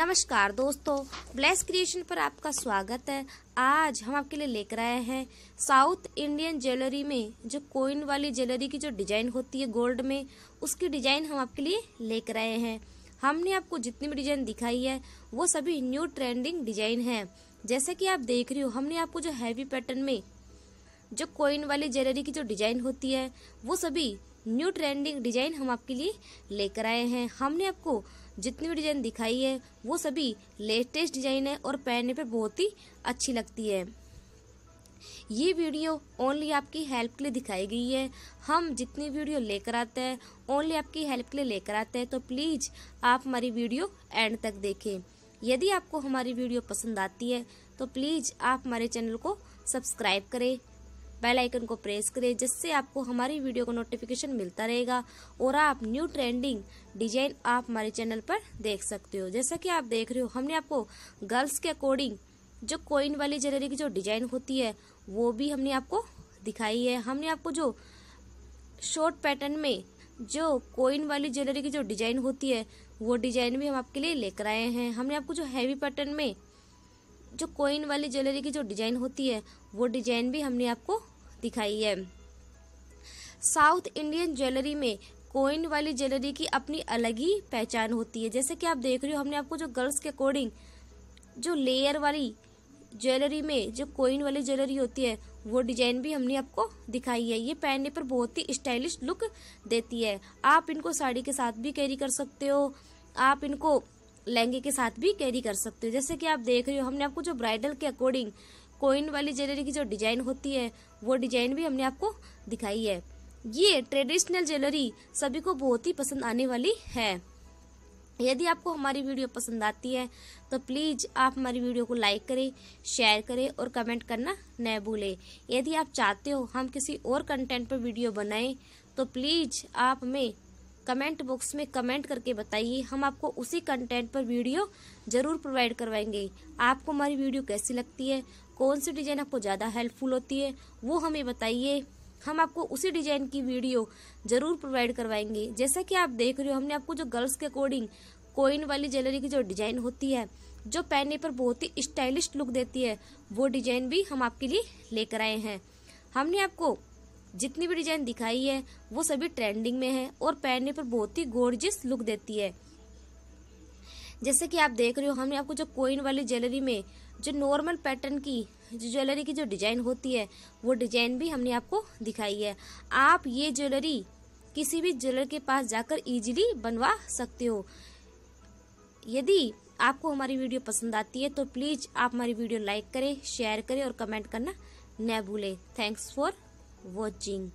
नमस्कार दोस्तों bless creation पर आपका स्वागत है आज हम आपके लिए लेकर आए हैं साउथ इंडियन ज्वेलरी में जो कोइन वाली ज्वेलरी की जो डिजाइन होती है गोल्ड में उसकी डिजाइन हम आपके लिए लेकर आए हैं हमने आपको जितनी भी डिजाइन दिखाई है वो सभी न्यू ट्रेंडिंग डिजाइन है जैसे कि आप देख रही हो हमने आपको जो हैवी पैटर्न में जो कोइन वाली ज्वेलरी की जो डिजाइन होती है वो सभी न्यू ट्रेंडिंग डिजाइन हम आपके लिए लेकर आए हैं हमने आपको जितनी भी डिजाइन दिखाई है वो सभी लेटेस्ट डिजाइन है और पहनने पर बहुत ही अच्छी लगती है ये वीडियो ओनली आपकी हेल्प के लिए दिखाई गई है हम जितनी वीडियो लेकर आते हैं ओनली आपकी हेल्प के लिए लेकर आते हैं तो प्लीज़ आप हमारी वीडियो एंड तक देखें यदि आपको हमारी वीडियो पसंद आती है तो प्लीज़ आप हमारे चैनल को सब्सक्राइब करें बेल आइकन को प्रेस करें जिससे आपको हमारी वीडियो का नोटिफिकेशन मिलता रहेगा और आप न्यू ट्रेंडिंग डिजाइन आप हमारे चैनल पर देख सकते हो जैसा कि आप देख रहे हो हमने आपको गर्ल्स के अकॉर्डिंग जो कोइन वाली ज्वेलरी की जो डिजाइन होती है वो भी हमने आपको दिखाई है हमने आपको जो शॉर्ट पैटर्न में जो कोइन वाली ज्वेलरी की जो डिजाइन होती है वो डिजाइन भी हम आपके लिए लेकर आए हैं हमने आपको जो हैवी पैटर्न में जो कोइन वाली ज्वेलरी की जो डिजाइन होती है वो डिजाइन भी हमने आपको दिखाई है साउथ इंडियन ज्वेलरी में कोइन वाली ज्वेलरी की अपनी अलग ही पहचान होती है जैसे कि आप देख रहे हो हमने आपको जो गर्ल्स के अकॉर्डिंग जो लेयर वाली ज्वेलरी में जो कोइन वाली ज्वेलरी होती है वो डिजाइन भी हमने आपको दिखाई है ये पहनने पर बहुत ही स्टाइलिश लुक देती है आप इनको साड़ी के साथ भी कैरी कर सकते हो आप इनको लहंगे के साथ भी कैरी कर सकते हो जैसे कि आप देख रहे हो हमने आपको जो ब्राइडल के अकॉर्डिंग कोइन वाली ज्वेलरी की जो डिजाइन होती है वो डिजाइन भी हमने आपको दिखाई है ये ट्रेडिशनल ज्वेलरी सभी को बहुत ही पसंद आने वाली है यदि आपको हमारी वीडियो पसंद आती है तो प्लीज़ आप हमारी वीडियो को लाइक करें शेयर करें और कमेंट करना न भूलें यदि आप चाहते हो हम किसी और कंटेंट पर वीडियो बनाएं तो प्लीज़ आप हमें कमेंट बॉक्स में कमेंट करके बताइए हम आपको उसी कंटेंट पर वीडियो ज़रूर प्रोवाइड करवाएंगे आपको हमारी वीडियो कैसी लगती है कौन सी डिज़ाइन आपको ज़्यादा हेल्पफुल होती है वो हमें बताइए हम आपको उसी डिजाइन की वीडियो जरूर प्रोवाइड करवाएंगे जैसा कि आप देख रहे हो हमने आपको जो गर्ल्स के अकॉर्डिंग कोइन वाली ज्वेलरी की जो डिजाइन होती है जो पहनने पर बहुत ही स्टाइलिश लुक देती है वो डिजाइन भी हम आपके लिए लेकर आए हैं हमने आपको जितनी भी डिजाइन दिखाई है वो सभी ट्रेंडिंग में है और पहनने पर बहुत ही गोर्जियस लुक देती है जैसे कि आप देख रहे हो हमने आपको जो कोइन वाली ज्वेलरी में जो नॉर्मल पैटर्न की जो ज्वेलरी की जो डिजाइन होती है वो डिजाइन भी हमने आपको दिखाई है आप ये ज्वेलरी किसी भी ज्वेलर के पास जाकर इजीली बनवा सकते हो यदि आपको हमारी वीडियो पसंद आती है तो प्लीज़ आप हमारी वीडियो लाइक करें शेयर करें और कमेंट करना न भूलें थैंक्स फॉर watching